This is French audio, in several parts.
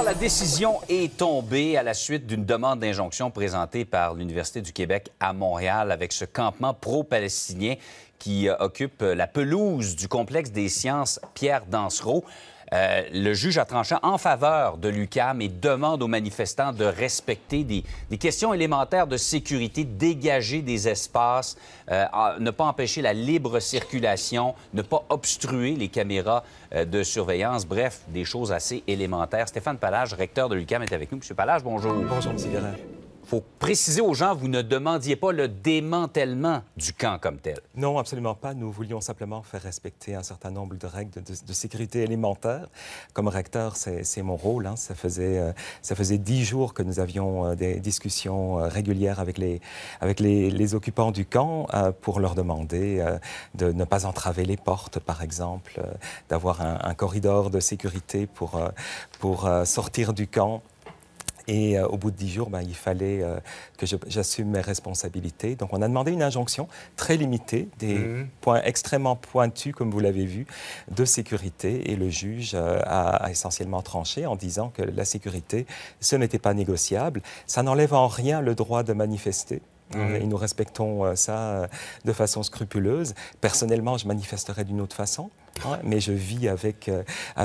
la décision est tombée à la suite d'une demande d'injonction présentée par l'Université du Québec à Montréal avec ce campement pro-palestinien qui euh, occupe la pelouse du complexe des sciences Pierre Dansereau. Euh, le juge a tranché en faveur de l'UCAM et demande aux manifestants de respecter des, questions élémentaires de sécurité, dégager des espaces, euh, ne pas empêcher la libre circulation, ne pas obstruer les caméras euh, de surveillance. Bref, des choses assez élémentaires. Stéphane Palage, recteur de l'UCAM, est avec nous. Monsieur Palage, bonjour. Bonjour, faut préciser aux gens, vous ne demandiez pas le démantèlement du camp comme tel. Non, absolument pas. Nous voulions simplement faire respecter un certain nombre de règles de, sécurité élémentaire. Comme recteur, c'est mon rôle. Hein. Ça faisait euh, ça faisait dix jours que nous avions euh, des discussions euh, régulières avec les avec les, occupants du camp pour leur demander de ne pas entraver les portes, par exemple, d'avoir un, un, corridor de sécurité pour pour sortir du camp. Et euh, au bout de dix jours, ben, il fallait euh, que j'assume mes responsabilités. Donc on a demandé une injonction très limitée, des mhm. points extrêmement pointus, comme vous l'avez vu, de sécurité. Et le juge euh, a, essentiellement tranché en disant que la sécurité, ce n'était pas négociable. Ça n'enlève en rien le droit de manifester. Mhm. Et nous respectons ça de façon scrupuleuse. Personnellement, je manifesterai d'une autre façon mais je vis euh, avec,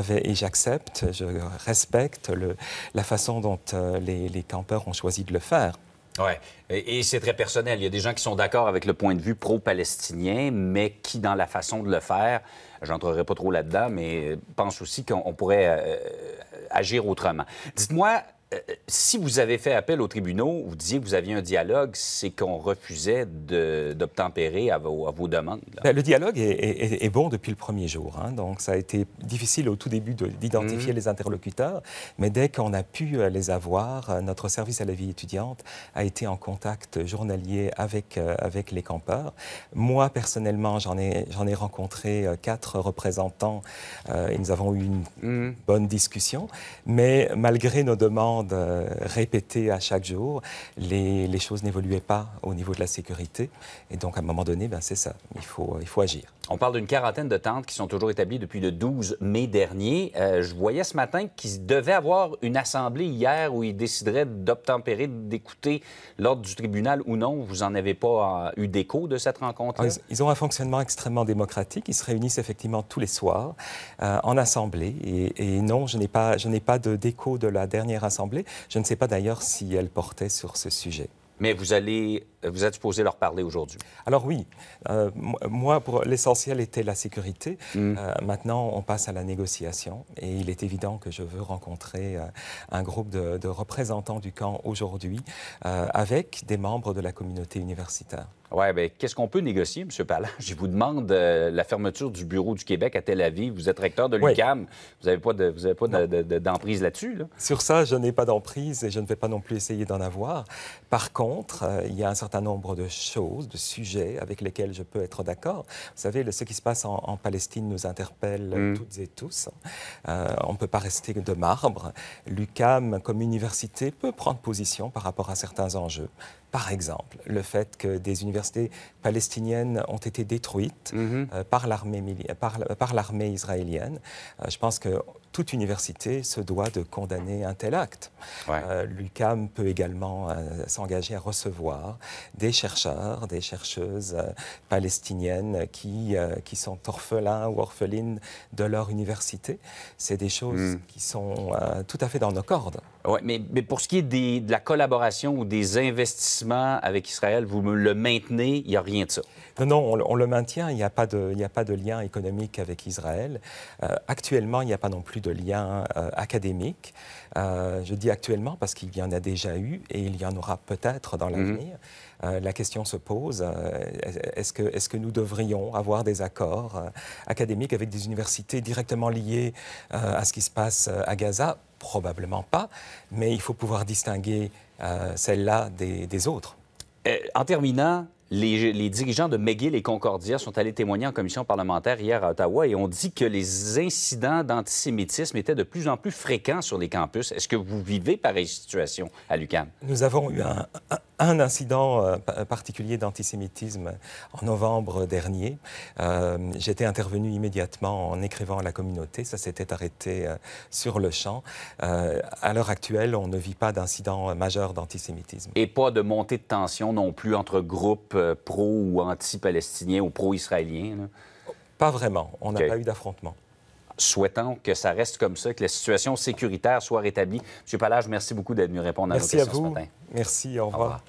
et j'accepte, je respecte le, la façon dont euh, les, campeurs ont choisi de le faire. Oui. Et, c'est très personnel. Il y a des gens qui sont d'accord avec le point de vue pro-palestinien, mais qui, dans la façon de le faire, j'entrerai pas trop là-dedans, mais pensent aussi qu'on pourrait euh, agir autrement. Dites-moi, si vous avez fait appel au tribunal, vous disiez que vous aviez un dialogue, c'est qu'on refusait d'obtempérer à vos, à demandes. Ben, le dialogue est, bon depuis le premier jour. Hein. donc, ça a été difficile au tout début d'identifier mmh. les interlocuteurs, mais dès qu'on a pu euh, les avoir, euh, notre service à la vie étudiante a été en contact journalier avec, euh, avec les campeurs. Moi, personnellement, j'en ai, ai rencontré quatre représentants et nous avons eu une mmh. bonne discussion, mais malgré nos demandes, de euh, répéter à chaque jour, les, choses n'évoluaient pas au niveau de la sécurité. Et donc, à un moment donné, ben, c'est ça, il faut, euh, il faut agir. On parle d'une quarantaine de tentes qui sont toujours établies depuis le 12 mai dernier. Euh, je voyais ce matin qu'ils y avoir une assemblée hier où ils décideraient d'obtempérer, d'écouter l'ordre du tribunal ou non. Vous n'en avez pas eu d'écho de cette rencontre ah, Ils ont un fonctionnement extrêmement démocratique. Ils se réunissent effectivement tous les soirs en assemblée. Et, non, je n'ai pas, pas d'écho de la dernière assemblée je ne sais pas d'ailleurs si elle portait sur ce sujet. Mais vous allez, vous êtes supposé leur parler aujourd'hui. Alors oui, euh, moi, pour l'essentiel était la sécurité. Mm. Euh, maintenant, on passe à la négociation, et il est évident que je veux rencontrer euh, un groupe de, représentants du camp aujourd'hui, avec des membres de la communauté universitaire. Oui, bien, qu'est-ce qu'on peut négocier, M. Pallant? Je vous demande euh, la fermeture du bureau du Québec à Tel Aviv. Vous êtes recteur de l'UCAM, Vous n'avez pas, de, d'emprise là-dessus? Sur ça, je n'ai pas d'emprise et je ne vais pas non plus essayer d'en avoir. Par contre, euh, il y a un certain nombre de choses, de sujets avec lesquels je peux être d'accord. Vous savez, le, ce qui se passe en, Palestine nous interpelle mm. toutes et tous. Euh, on ne peut pas rester de marbre. L'UCAM, comme université, peut prendre position par rapport à certains enjeux. Par exemple, le fait que des universités universités palestiniennes ont été détruites mhm. euh, par l'armée par israélienne. Euh, je pense que toute université se doit de condamner un tel acte. Euh, L'UCAM peut également s'engager à recevoir des chercheurs, des chercheuses palestiniennes qui, qui sont orphelins ou orphelines de leur université. C'est des choses mhm. qui sont tout à fait dans nos cordes. Ouais, mais, mais pour ce qui est des, de la collaboration ou des investissements avec Israël, vous le maintenez il n'y a rien de ça. Non, non, on, le maintient. Il n'y a, pas de, a pas de lien économique avec Israël. Euh, actuellement, il n'y a pas non plus de lien euh, académique. Euh, je dis actuellement parce qu'il y en a déjà eu et il y en aura peut-être dans mhm. l'avenir. la question se pose, est-ce que, est que, nous devrions avoir des accords académiques avec des universités directement liées à ce qui se passe à Gaza Probablement pas, mais il faut pouvoir distinguer celle là des, des, autres. en terminant, les, dirigeants de McGill et Concordia sont allés témoigner en commission parlementaire hier à Ottawa et ont dit que les incidents d'antisémitisme étaient de plus en plus fréquents sur les campus. Est-ce que vous vivez pareille situation à l'UQAM? Nous avons eu un, incident euh, particulier d'antisémitisme en novembre dernier. Euh, j'étais intervenu immédiatement en écrivant à la communauté. Ça s'était arrêté euh, sur le champ. à l'heure actuelle, on ne vit pas d'incident majeur d'antisémitisme. Et pas de montée de tension non plus entre groupes euh, pro ou anti-palestinien ou pro-israélien? Pas vraiment. On n'a pas eu d'affrontement. Souhaitons que ça reste comme ça, que la situation sécuritaire soit rétablie. M. Palage, merci beaucoup d'être venu répondre à merci nos questions à ce matin. Merci, Au revoir.